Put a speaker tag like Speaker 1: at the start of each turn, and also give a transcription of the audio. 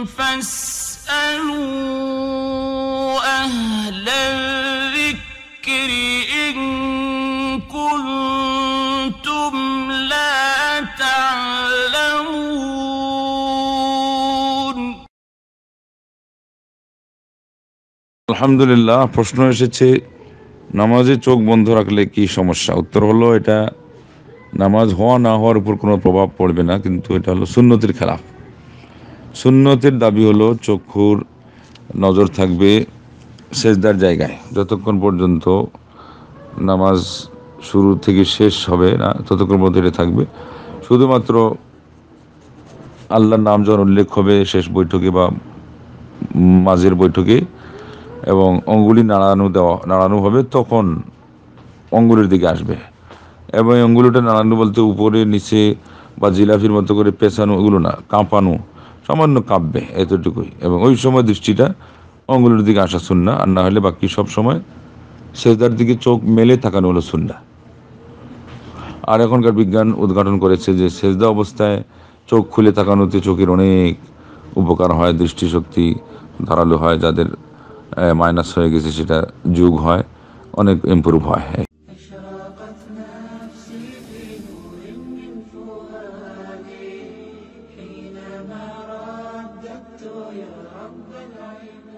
Speaker 1: আলহামদুলিল্লাহ প্রশ্ন এসেছে নামাজে চোখ
Speaker 2: বন্ধ রাখলে কি সমস্যা উত্তর হলো এটা নামাজ হওয়া না হওয়ার উপর কোনো প্রভাব পড়বে না কিন্তু এটা হলো সুন্নতির খেলাফ সুন্নতের দাবি হলো চক্ষুর নজর থাকবে সেজদার জায়গায় যতক্ষণ পর্যন্ত নামাজ শুরু থেকে শেষ হবে না ততক্ষণ পর্যন্ত এটা থাকবে শুধুমাত্র আল্লাহর নাম যখন উল্লেখ হবে শেষ বৈঠকে বা মাঝের বৈঠকে এবং অঙ্গুলি নাড়ানো দেওয়া নাড়ানো হবে তখন অঙ্গুলির দিকে আসবে এবং অঙ্গুলিটা নাড়ানো বলতে উপরে নিচে বা জিলাফির মতো করে পেছানো ওগুলো না কাঁপানো সামান্য কাঁপবে এতটুকুই এবং ওই সময় দৃষ্টিটা অঙ্গুলের দিকে আসা সুন্না আর না হলে বাকি সব সময় সেজদার দিকে চোখ মেলে থাকানো হলো সুন্না আর এখনকার বিজ্ঞান উদ্ঘাটন করেছে যে সেজদা অবস্থায় চোখ খুলে থাকানোতে চোখের অনেক উপকার হয় দৃষ্টিশক্তি ধারালো হয় যাদের মাইনাস হয়ে গেছে সেটা যুগ হয় অনেক ইম্প্রুভ হয় يا رب العالمين